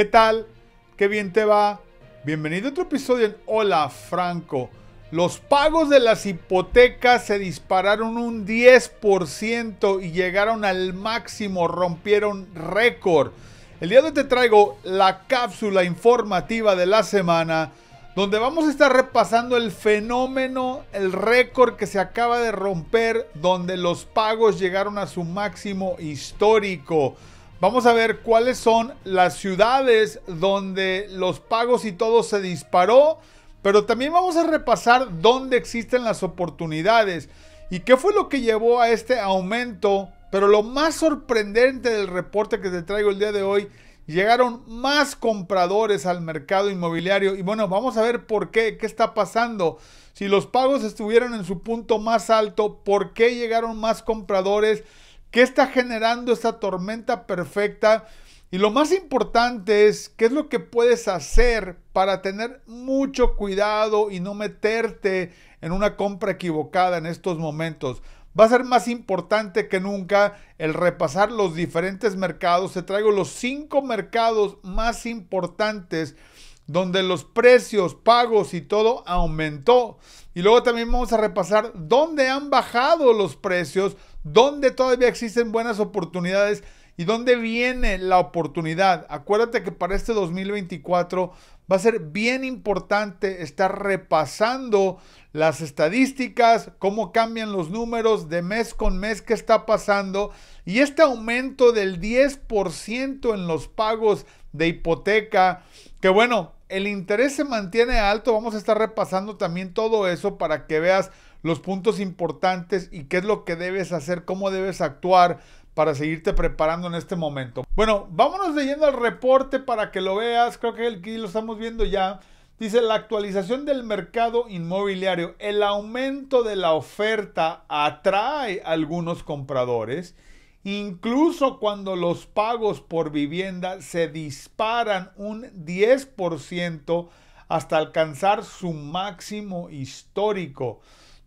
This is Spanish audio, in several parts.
¿Qué tal? ¿Qué bien te va? Bienvenido a otro episodio en Hola Franco. Los pagos de las hipotecas se dispararon un 10% y llegaron al máximo, rompieron récord. El día de hoy te traigo la cápsula informativa de la semana donde vamos a estar repasando el fenómeno, el récord que se acaba de romper, donde los pagos llegaron a su máximo histórico. Vamos a ver cuáles son las ciudades donde los pagos y todo se disparó, pero también vamos a repasar dónde existen las oportunidades y qué fue lo que llevó a este aumento. Pero lo más sorprendente del reporte que te traigo el día de hoy, llegaron más compradores al mercado inmobiliario y bueno, vamos a ver por qué, qué está pasando. Si los pagos estuvieron en su punto más alto, ¿por qué llegaron más compradores? ¿Qué está generando esta tormenta perfecta? Y lo más importante es qué es lo que puedes hacer para tener mucho cuidado y no meterte en una compra equivocada en estos momentos. Va a ser más importante que nunca el repasar los diferentes mercados. Te traigo los cinco mercados más importantes donde los precios, pagos y todo aumentó. Y luego también vamos a repasar dónde han bajado los precios, dónde todavía existen buenas oportunidades y dónde viene la oportunidad. Acuérdate que para este 2024 va a ser bien importante estar repasando las estadísticas, cómo cambian los números de mes con mes que está pasando y este aumento del 10% en los pagos de hipoteca, que bueno, el interés se mantiene alto, vamos a estar repasando también todo eso para que veas los puntos importantes y qué es lo que debes hacer, cómo debes actuar para seguirte preparando en este momento. Bueno, vámonos leyendo el reporte para que lo veas, creo que aquí lo estamos viendo ya. Dice la actualización del mercado inmobiliario, el aumento de la oferta atrae a algunos compradores, incluso cuando los pagos por vivienda se disparan un 10% hasta alcanzar su máximo histórico.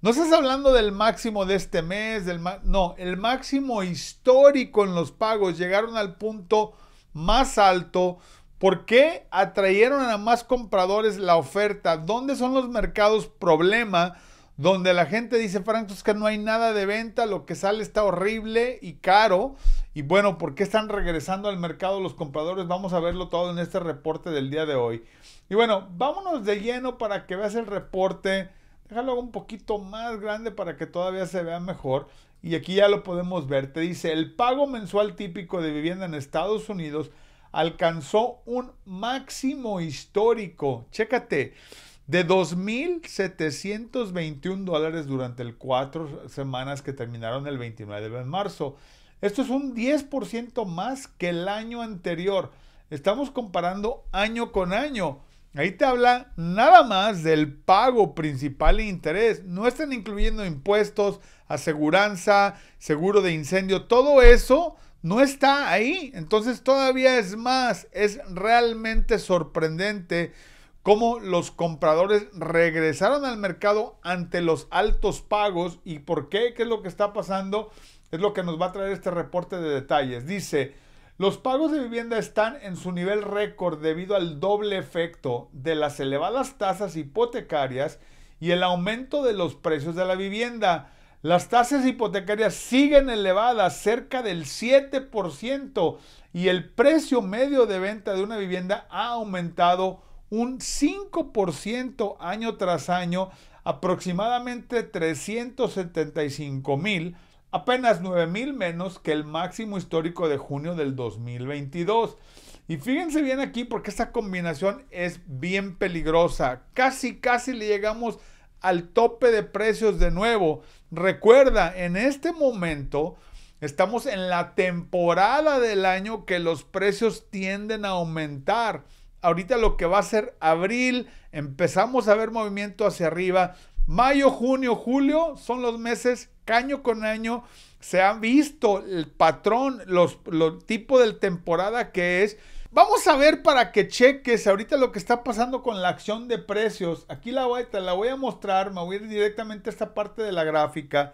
No estás hablando del máximo de este mes, del no, el máximo histórico en los pagos. Llegaron al punto más alto. ¿Por qué atrayeron a más compradores la oferta? ¿Dónde son los mercados problema? Donde la gente dice, Frank, es que no hay nada de venta, lo que sale está horrible y caro. Y bueno, ¿por qué están regresando al mercado los compradores? Vamos a verlo todo en este reporte del día de hoy. Y bueno, vámonos de lleno para que veas el reporte déjalo un poquito más grande para que todavía se vea mejor. Y aquí ya lo podemos ver. Te dice, el pago mensual típico de vivienda en Estados Unidos alcanzó un máximo histórico. Chécate, de 2.721 dólares durante el cuatro semanas que terminaron el 29 de marzo. Esto es un 10% más que el año anterior. Estamos comparando año con año. Ahí te habla nada más del pago principal e interés. No están incluyendo impuestos, aseguranza, seguro de incendio, todo eso no está ahí. Entonces todavía es más, es realmente sorprendente cómo los compradores regresaron al mercado ante los altos pagos y por qué, qué es lo que está pasando, es lo que nos va a traer este reporte de detalles. Dice, los pagos de vivienda están en su nivel récord debido al doble efecto de las elevadas tasas hipotecarias y el aumento de los precios de la vivienda. Las tasas hipotecarias siguen elevadas, cerca del 7%, y el precio medio de venta de una vivienda ha aumentado un 5% año tras año, aproximadamente 375 mil apenas 9 mil menos que el máximo histórico de junio del 2022. Y fíjense bien aquí porque esta combinación es bien peligrosa. Casi, casi le llegamos al tope de precios de nuevo. Recuerda, en este momento estamos en la temporada del año que los precios tienden a aumentar. Ahorita lo que va a ser abril, empezamos a ver movimiento hacia arriba, Mayo, junio, julio son los meses caño con año se han visto el patrón, los, los tipo de temporada que es. Vamos a ver para que cheques ahorita lo que está pasando con la acción de precios. Aquí la voy, te la voy a mostrar, me voy a ir directamente a esta parte de la gráfica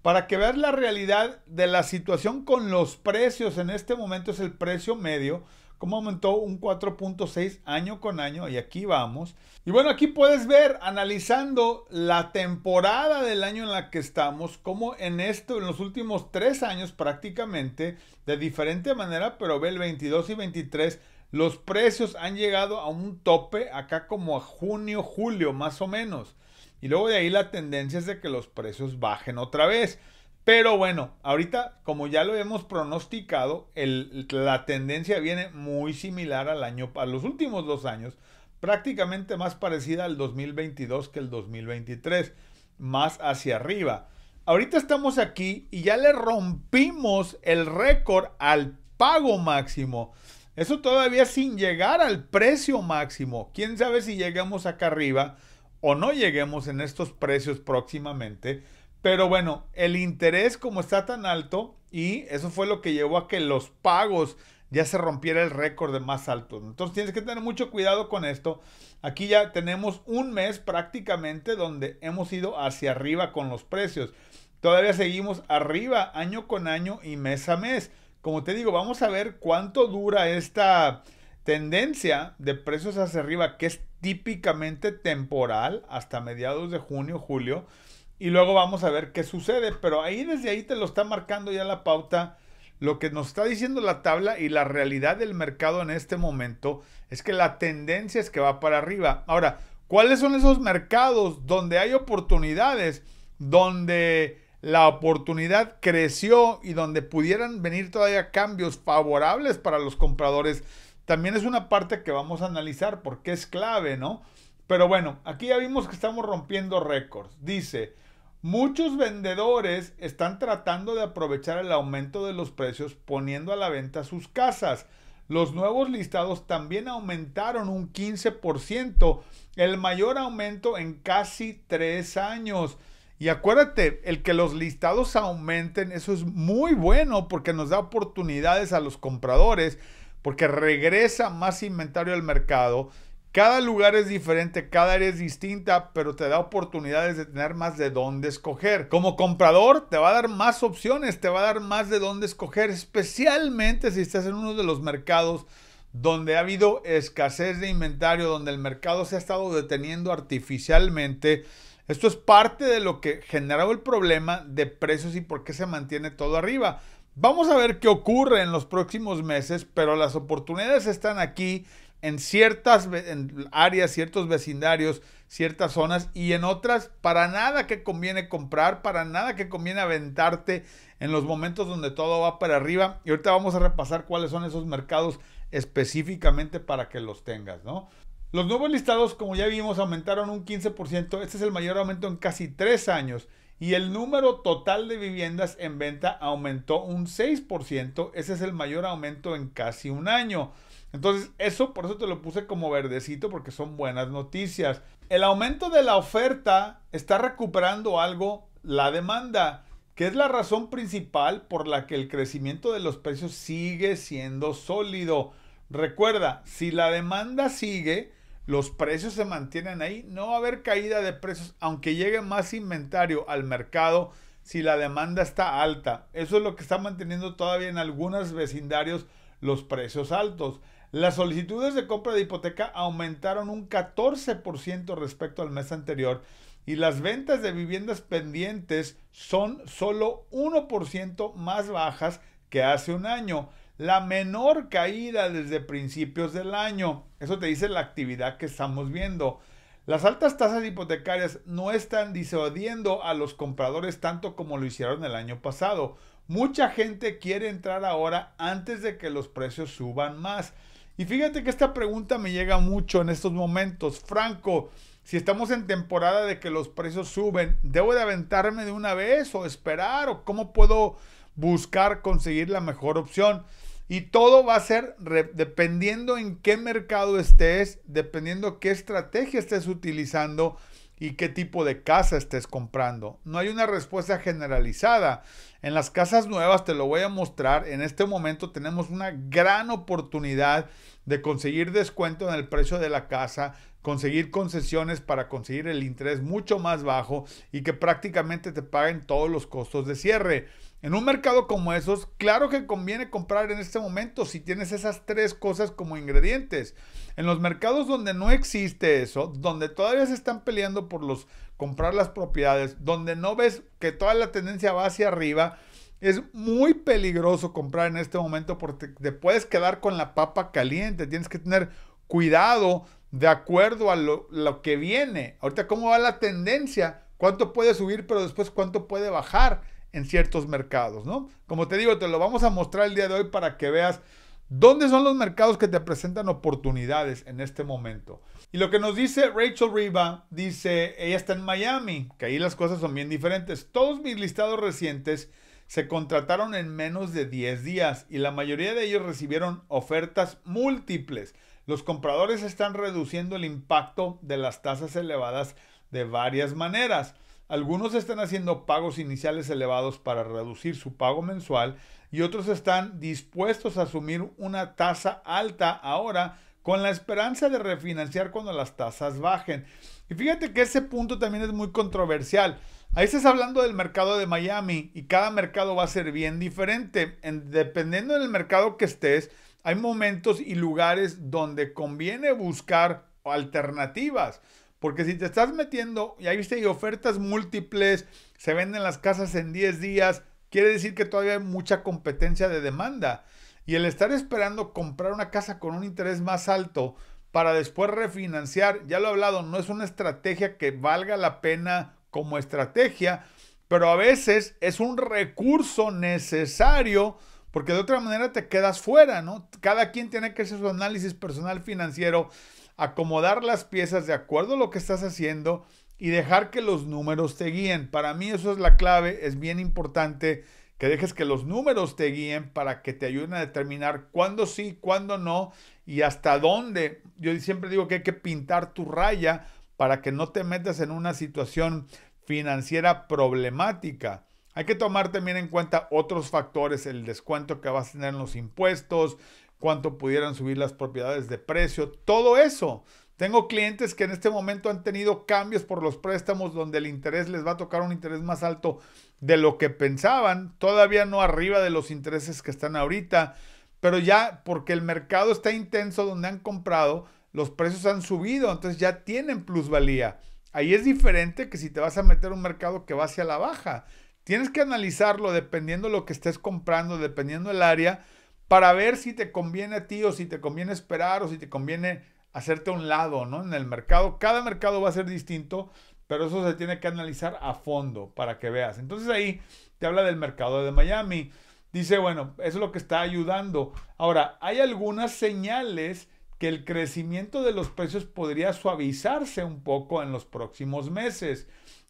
para que veas la realidad de la situación con los precios. En este momento es el precio medio cómo aumentó un 4.6 año con año y aquí vamos. Y bueno, aquí puedes ver analizando la temporada del año en la que estamos, como en esto, en los últimos tres años prácticamente, de diferente manera, pero ve el 22 y 23, los precios han llegado a un tope acá como a junio, julio más o menos. Y luego de ahí la tendencia es de que los precios bajen otra vez. Pero bueno, ahorita, como ya lo hemos pronosticado, la tendencia viene muy similar al año, a los últimos dos años, prácticamente más parecida al 2022 que el 2023, más hacia arriba. Ahorita estamos aquí y ya le rompimos el récord al pago máximo. Eso todavía sin llegar al precio máximo. Quién sabe si llegamos acá arriba o no lleguemos en estos precios próximamente pero bueno, el interés como está tan alto y eso fue lo que llevó a que los pagos ya se rompiera el récord de más altos. Entonces tienes que tener mucho cuidado con esto. Aquí ya tenemos un mes prácticamente donde hemos ido hacia arriba con los precios. Todavía seguimos arriba año con año y mes a mes. Como te digo, vamos a ver cuánto dura esta tendencia de precios hacia arriba que es típicamente temporal hasta mediados de junio, julio y luego vamos a ver qué sucede. Pero ahí desde ahí te lo está marcando ya la pauta. Lo que nos está diciendo la tabla y la realidad del mercado en este momento es que la tendencia es que va para arriba. Ahora, ¿cuáles son esos mercados donde hay oportunidades, donde la oportunidad creció y donde pudieran venir todavía cambios favorables para los compradores? También es una parte que vamos a analizar porque es clave, ¿no? Pero bueno, aquí ya vimos que estamos rompiendo récords. Dice, Muchos vendedores están tratando de aprovechar el aumento de los precios poniendo a la venta sus casas. Los nuevos listados también aumentaron un 15%, el mayor aumento en casi tres años. Y acuérdate, el que los listados aumenten, eso es muy bueno porque nos da oportunidades a los compradores, porque regresa más inventario al mercado cada lugar es diferente, cada área es distinta, pero te da oportunidades de tener más de dónde escoger. Como comprador, te va a dar más opciones, te va a dar más de dónde escoger, especialmente si estás en uno de los mercados donde ha habido escasez de inventario, donde el mercado se ha estado deteniendo artificialmente. Esto es parte de lo que generó el problema de precios y por qué se mantiene todo arriba. Vamos a ver qué ocurre en los próximos meses, pero las oportunidades están aquí en ciertas áreas, ciertos vecindarios, ciertas zonas y en otras para nada que conviene comprar, para nada que conviene aventarte en los momentos donde todo va para arriba. Y ahorita vamos a repasar cuáles son esos mercados específicamente para que los tengas, ¿no? Los nuevos listados, como ya vimos, aumentaron un 15%. Este es el mayor aumento en casi tres años. Y el número total de viviendas en venta aumentó un 6%. Ese es el mayor aumento en casi un año. Entonces, eso por eso te lo puse como verdecito porque son buenas noticias. El aumento de la oferta está recuperando algo la demanda, que es la razón principal por la que el crecimiento de los precios sigue siendo sólido. Recuerda, si la demanda sigue, los precios se mantienen ahí, no va a haber caída de precios, aunque llegue más inventario al mercado si la demanda está alta. Eso es lo que está manteniendo todavía en algunos vecindarios los precios altos. Las solicitudes de compra de hipoteca aumentaron un 14% respecto al mes anterior y las ventas de viviendas pendientes son solo 1% más bajas que hace un año, la menor caída desde principios del año. Eso te dice la actividad que estamos viendo. Las altas tasas hipotecarias no están disuadiendo a los compradores tanto como lo hicieron el año pasado. Mucha gente quiere entrar ahora antes de que los precios suban más. Y fíjate que esta pregunta me llega mucho en estos momentos. Franco, si estamos en temporada de que los precios suben, ¿debo de aventarme de una vez o esperar? ¿O cómo puedo buscar conseguir la mejor opción? Y todo va a ser dependiendo en qué mercado estés, dependiendo qué estrategia estés utilizando y qué tipo de casa estés comprando. No hay una respuesta generalizada. En las casas nuevas te lo voy a mostrar. En este momento tenemos una gran oportunidad de conseguir descuento en el precio de la casa, conseguir concesiones para conseguir el interés mucho más bajo y que prácticamente te paguen todos los costos de cierre. En un mercado como esos, claro que conviene comprar en este momento si tienes esas tres cosas como ingredientes. En los mercados donde no existe eso, donde todavía se están peleando por los comprar las propiedades, donde no ves que toda la tendencia va hacia arriba, es muy peligroso comprar en este momento porque te puedes quedar con la papa caliente. Tienes que tener cuidado de acuerdo a lo, lo que viene. Ahorita cómo va la tendencia, cuánto puede subir, pero después cuánto puede bajar en ciertos mercados, ¿no? Como te digo, te lo vamos a mostrar el día de hoy para que veas dónde son los mercados que te presentan oportunidades en este momento. Y lo que nos dice Rachel Riva, dice, ella está en Miami, que ahí las cosas son bien diferentes. Todos mis listados recientes se contrataron en menos de 10 días y la mayoría de ellos recibieron ofertas múltiples. Los compradores están reduciendo el impacto de las tasas elevadas de varias maneras. Algunos están haciendo pagos iniciales elevados para reducir su pago mensual y otros están dispuestos a asumir una tasa alta ahora con la esperanza de refinanciar cuando las tasas bajen. Y fíjate que ese punto también es muy controversial. Ahí estás hablando del mercado de Miami y cada mercado va a ser bien diferente. dependiendo del mercado que estés, hay momentos y lugares donde conviene buscar alternativas. Porque si te estás metiendo, y ahí viste, hay ofertas múltiples, se venden las casas en 10 días, quiere decir que todavía hay mucha competencia de demanda. Y el estar esperando comprar una casa con un interés más alto para después refinanciar, ya lo he hablado, no es una estrategia que valga la pena como estrategia, pero a veces es un recurso necesario porque de otra manera te quedas fuera, ¿no? Cada quien tiene que hacer su análisis personal financiero acomodar las piezas de acuerdo a lo que estás haciendo y dejar que los números te guíen. Para mí eso es la clave, es bien importante que dejes que los números te guíen para que te ayuden a determinar cuándo sí, cuándo no y hasta dónde. Yo siempre digo que hay que pintar tu raya para que no te metas en una situación financiera problemática. Hay que tomar también en cuenta otros factores, el descuento que vas a tener en los impuestos, cuánto pudieran subir las propiedades de precio, todo eso. Tengo clientes que en este momento han tenido cambios por los préstamos donde el interés les va a tocar un interés más alto de lo que pensaban, todavía no arriba de los intereses que están ahorita, pero ya porque el mercado está intenso donde han comprado, los precios han subido, entonces ya tienen plusvalía. Ahí es diferente que si te vas a meter un mercado que va hacia la baja. Tienes que analizarlo dependiendo de lo que estés comprando, dependiendo del área para ver si te conviene a ti o si te conviene esperar o si te conviene hacerte a un lado, ¿no? En el mercado, cada mercado va a ser distinto, pero eso se tiene que analizar a fondo para que veas. Entonces ahí te habla del mercado de Miami. Dice, bueno, eso es lo que está ayudando. Ahora, hay algunas señales que el crecimiento de los precios podría suavizarse un poco en los próximos meses.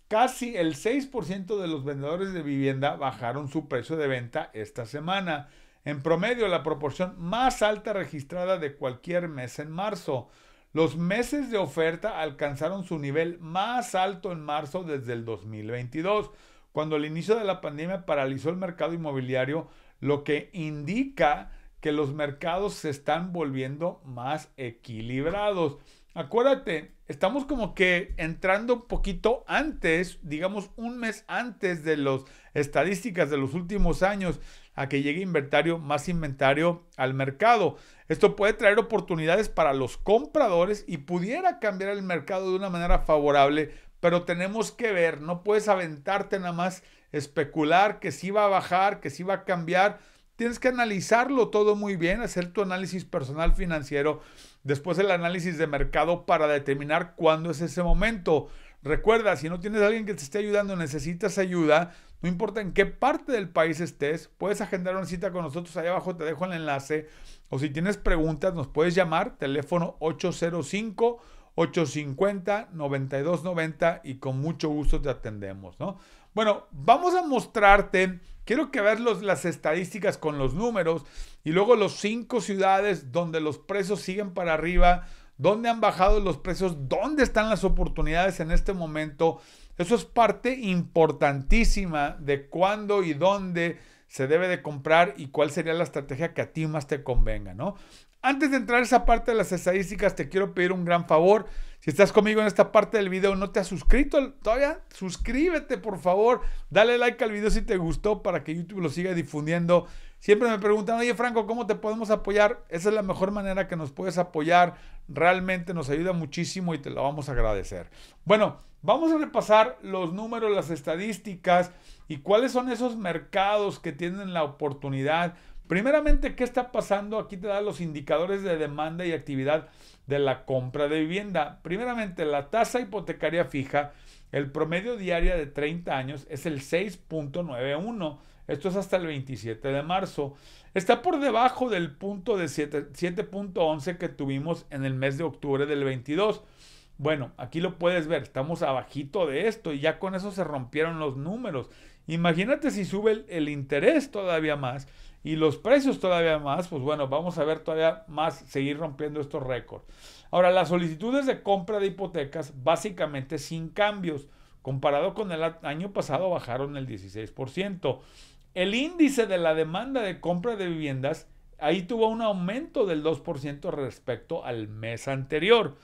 Casi el 6% de los vendedores de vivienda bajaron su precio de venta esta semana. En promedio, la proporción más alta registrada de cualquier mes en marzo. Los meses de oferta alcanzaron su nivel más alto en marzo desde el 2022, cuando el inicio de la pandemia paralizó el mercado inmobiliario, lo que indica que los mercados se están volviendo más equilibrados. Acuérdate, estamos como que entrando un poquito antes, digamos un mes antes de las estadísticas de los últimos años a que llegue inventario, más inventario al mercado. Esto puede traer oportunidades para los compradores y pudiera cambiar el mercado de una manera favorable, pero tenemos que ver, no puedes aventarte nada más especular que si va a bajar, que si va a cambiar. Tienes que analizarlo todo muy bien, hacer tu análisis personal financiero, después el análisis de mercado para determinar cuándo es ese momento. Recuerda, si no tienes a alguien que te esté ayudando, necesitas ayuda, no importa en qué parte del país estés, puedes agendar una cita con nosotros. Allá abajo te dejo el enlace. O si tienes preguntas, nos puedes llamar, teléfono 805. 850-9290 y con mucho gusto te atendemos, ¿no? Bueno, vamos a mostrarte, quiero que veas las estadísticas con los números y luego los cinco ciudades donde los precios siguen para arriba, dónde han bajado los precios, dónde están las oportunidades en este momento. Eso es parte importantísima de cuándo y dónde se debe de comprar y cuál sería la estrategia que a ti más te convenga, ¿no? Antes de entrar a esa parte de las estadísticas, te quiero pedir un gran favor. Si estás conmigo en esta parte del video, no te has suscrito todavía, suscríbete por favor. Dale like al video si te gustó para que YouTube lo siga difundiendo. Siempre me preguntan, oye Franco, ¿cómo te podemos apoyar? Esa es la mejor manera que nos puedes apoyar. Realmente nos ayuda muchísimo y te lo vamos a agradecer. Bueno, vamos a repasar los números, las estadísticas y cuáles son esos mercados que tienen la oportunidad Primeramente, ¿qué está pasando? Aquí te da los indicadores de demanda y actividad de la compra de vivienda. Primeramente, la tasa hipotecaria fija, el promedio diario de 30 años es el 6.91. Esto es hasta el 27 de marzo. Está por debajo del punto de 7.11 que tuvimos en el mes de octubre del 22. Bueno, aquí lo puedes ver, estamos abajito de esto y ya con eso se rompieron los números. Imagínate si sube el interés todavía más y los precios todavía más, pues bueno, vamos a ver todavía más seguir rompiendo estos récords. Ahora, las solicitudes de compra de hipotecas básicamente sin cambios, comparado con el año pasado bajaron el 16%. El índice de la demanda de compra de viviendas ahí tuvo un aumento del 2% respecto al mes anterior,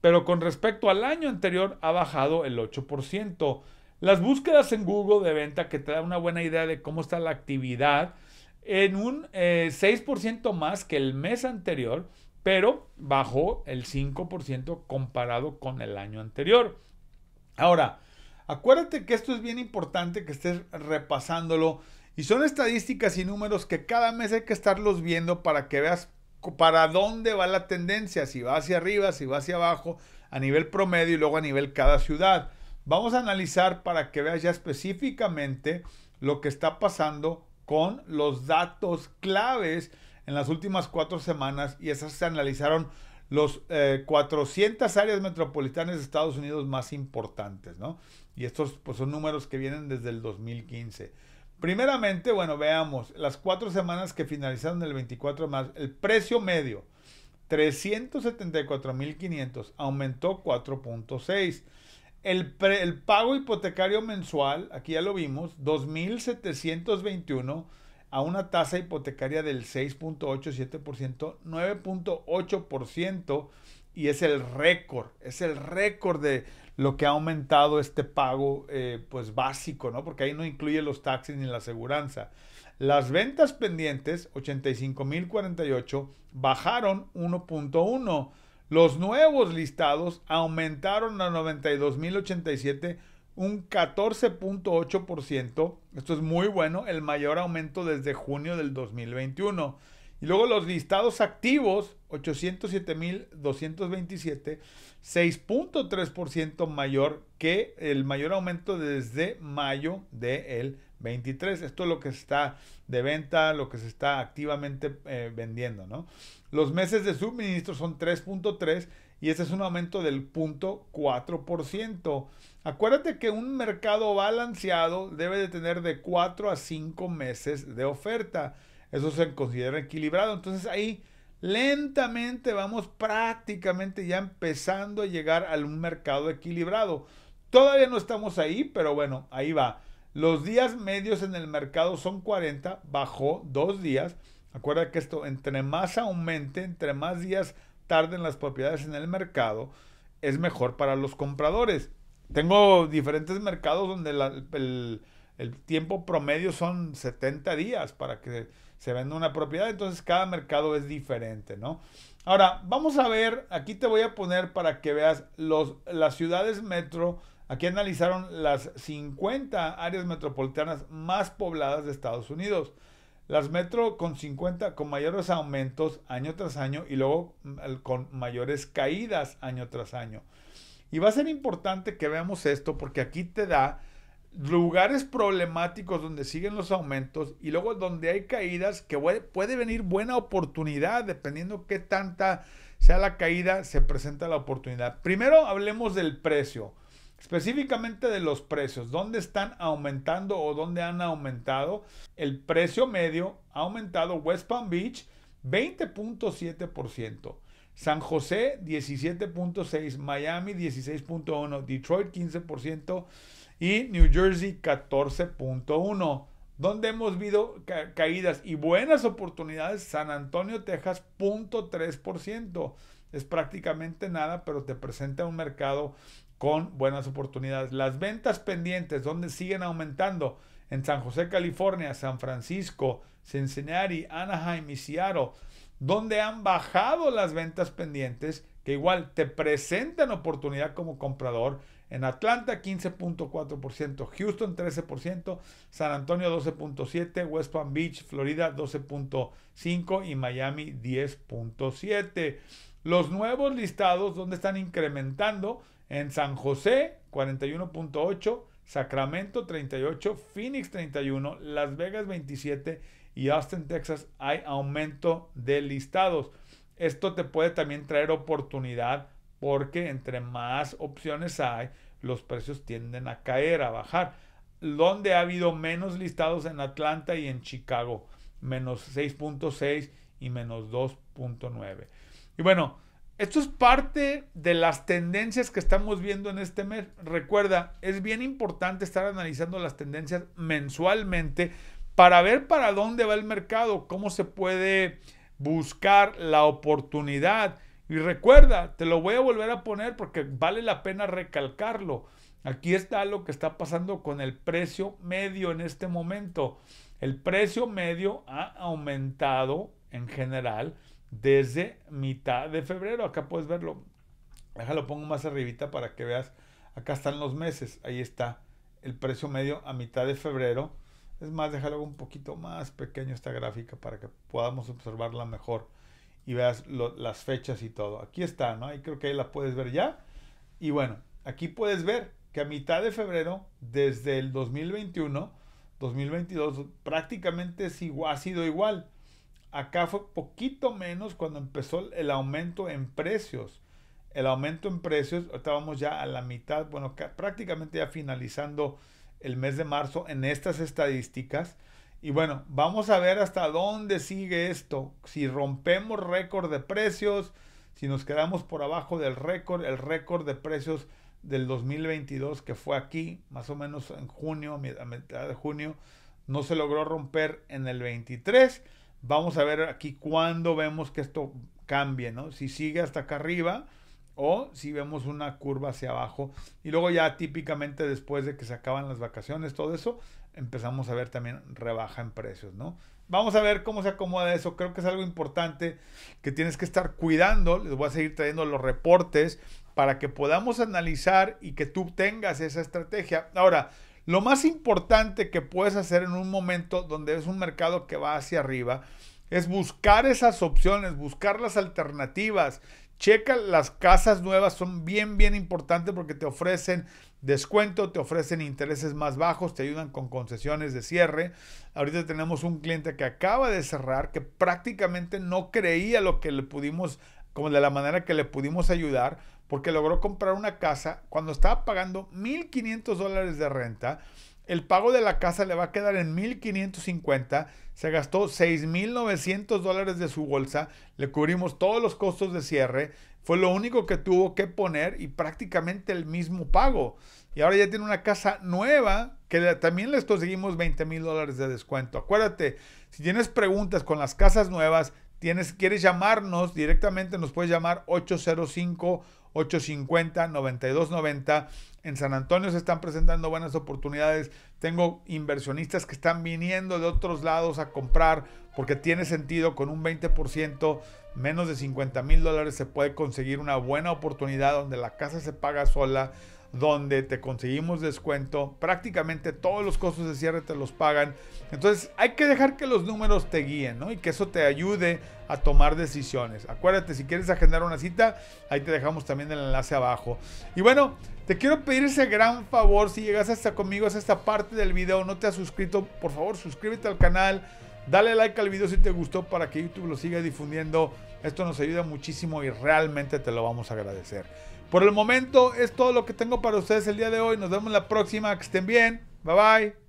pero con respecto al año anterior ha bajado el 8%. Las búsquedas en Google de venta que te da una buena idea de cómo está la actividad, en un 6% eh, más que el mes anterior, pero bajó el 5% comparado con el año anterior. Ahora, acuérdate que esto es bien importante que estés repasándolo y son estadísticas y números que cada mes hay que estarlos viendo para que veas para dónde va la tendencia, si va hacia arriba, si va hacia abajo, a nivel promedio y luego a nivel cada ciudad. Vamos a analizar para que veas ya específicamente lo que está pasando con los datos claves en las últimas cuatro semanas y esas se analizaron los 400 eh, áreas metropolitanas de Estados Unidos más importantes, ¿no? Y estos pues, son números que vienen desde el 2015. Primeramente, bueno, veamos, las cuatro semanas que finalizaron el 24 de marzo, el precio medio, 374.500, aumentó 4.6. El, pago hipotecario mensual, aquí ya lo vimos, 2.721 a una tasa hipotecaria del 6.87%, 9.8% y es el récord, es el récord de lo que ha aumentado este pago eh, pues básico, ¿no? Porque ahí no incluye los taxis ni la aseguranza. Las ventas pendientes, 85.048, bajaron 1.1 los nuevos listados aumentaron a 92.087, un 14.8%. Esto es muy bueno, el mayor aumento desde junio del 2021. Y luego los listados activos, 807.227, 6.3% mayor que el mayor aumento desde mayo del 23. Esto es lo que está de venta, lo que se está activamente eh, vendiendo, ¿no? Los meses de suministro son 3.3 y ese es un aumento del 0.4%. Acuérdate que un mercado balanceado debe de tener de 4 a 5 meses de oferta. Eso se considera equilibrado. Entonces ahí lentamente vamos prácticamente ya empezando a llegar a un mercado equilibrado. Todavía no estamos ahí, pero bueno, ahí va. Los días medios en el mercado son 40, bajó dos días. Recuerda que esto, entre más aumente, entre más días tarden las propiedades en el mercado, es mejor para los compradores. Tengo diferentes mercados donde el, tiempo promedio son 70 días para que se venda una propiedad, entonces cada mercado es diferente, ¿no? Ahora, vamos a ver, aquí te voy a poner para que veas las ciudades metro, aquí analizaron las 50 áreas metropolitanas más pobladas de Estados Unidos. Las Metro con 50, con mayores aumentos año tras año y luego mm, con mayores caídas año tras año. Y va a ser importante que veamos esto porque aquí te da lugares problemáticos donde siguen los aumentos y luego donde hay caídas que puede venir buena oportunidad dependiendo qué tanta sea la caída se presenta la oportunidad. Primero hablemos del precio. Específicamente de los precios, ¿dónde están aumentando o dónde han aumentado? El precio medio ha aumentado West Palm Beach 20.7%, San José 17.6%, Miami 16.1%, Detroit 15% y New Jersey 14.1%. ¿Dónde hemos visto caídas y buenas oportunidades, San Antonio, Texas, 0.3% es prácticamente nada, pero te presenta un mercado con buenas oportunidades. Las ventas pendientes, donde siguen aumentando, en San José, California, San Francisco, Cincinnati, Anaheim y Seattle, donde han bajado las ventas pendientes, que igual te presentan oportunidad como comprador. En Atlanta 15.4%, Houston 13%, San Antonio 12.7%, West Palm Beach, Florida 12.5% y Miami 10.7%. Los nuevos listados donde están incrementando en San José, 41.8. Sacramento 38, Phoenix 31, Las Vegas 27 y Austin, Texas hay aumento de listados. Esto te puede también traer oportunidad porque entre más opciones hay, los precios tienden a caer, a bajar. Donde ha habido menos listados en Atlanta y en Chicago, menos 6.6 y menos 2.9. Y bueno, esto es parte de las tendencias que estamos viendo en este mes. Recuerda, es bien importante estar analizando las tendencias mensualmente para ver para dónde va el mercado, cómo se puede buscar la oportunidad. Y recuerda, te lo voy a volver a poner porque vale la pena recalcarlo. Aquí está lo que está pasando con el precio medio en este momento. El precio medio ha aumentado en general desde mitad de febrero. Acá puedes verlo. Déjalo, pongo más arribita para que veas. Acá están los meses. Ahí está el precio medio a mitad de febrero. Es más, déjalo un poquito más pequeño esta gráfica para que podamos observarla mejor y veas las fechas y todo. Aquí está, ¿no? Y creo que ahí la puedes ver ya. Y bueno, aquí puedes ver que a mitad de febrero, desde el 2021, 2022, prácticamente ha sido igual. Acá fue poquito menos cuando empezó el aumento en precios. El aumento en precios, estábamos ya a la mitad, bueno, prácticamente ya finalizando el mes de marzo en estas estadísticas. Y bueno, vamos a ver hasta dónde sigue esto. Si rompemos récord de precios, si nos quedamos por abajo del récord, el récord de precios del 2022 que fue aquí, más o menos en junio, a mitad de junio, no se logró romper en el 23 Vamos a ver aquí cuándo vemos que esto cambie, ¿no? Si sigue hasta acá arriba o si vemos una curva hacia abajo. Y luego ya típicamente después de que se acaban las vacaciones, todo eso, empezamos a ver también rebaja en precios, ¿no? Vamos a ver cómo se acomoda eso. Creo que es algo importante que tienes que estar cuidando. Les voy a seguir trayendo los reportes para que podamos analizar y que tú tengas esa estrategia. Ahora, lo más importante que puedes hacer en un momento donde es un mercado que va hacia arriba es buscar esas opciones, buscar las alternativas. Checa las casas nuevas, son bien, bien importantes porque te ofrecen descuento, te ofrecen intereses más bajos, te ayudan con concesiones de cierre. Ahorita tenemos un cliente que acaba de cerrar, que prácticamente no creía lo que le pudimos, como de la manera que le pudimos ayudar, porque logró comprar una casa cuando estaba pagando 1.500 dólares de renta. El pago de la casa le va a quedar en 1.550. Se gastó 6.900 dólares de su bolsa. Le cubrimos todos los costos de cierre. Fue lo único que tuvo que poner y prácticamente el mismo pago. Y ahora ya tiene una casa nueva que también les conseguimos $20,000 mil dólares de descuento. Acuérdate, si tienes preguntas con las casas nuevas, tienes, quieres llamarnos directamente, nos puedes llamar 805 850-9290. En San Antonio se están presentando buenas oportunidades. Tengo inversionistas que están viniendo de otros lados a comprar porque tiene sentido con un 20%, menos de 50 mil dólares se puede conseguir una buena oportunidad donde la casa se paga sola donde te conseguimos descuento. Prácticamente todos los costos de cierre te los pagan. Entonces hay que dejar que los números te guíen ¿no? y que eso te ayude a tomar decisiones. Acuérdate, si quieres agendar una cita, ahí te dejamos también el enlace abajo. Y bueno, te quiero pedir ese gran favor, si llegas hasta conmigo, hasta esta parte del video, no te has suscrito, por favor suscríbete al canal. Dale like al video si te gustó para que YouTube lo siga difundiendo. Esto nos ayuda muchísimo y realmente te lo vamos a agradecer. Por el momento es todo lo que tengo para ustedes el día de hoy. Nos vemos la próxima. Que estén bien. Bye bye.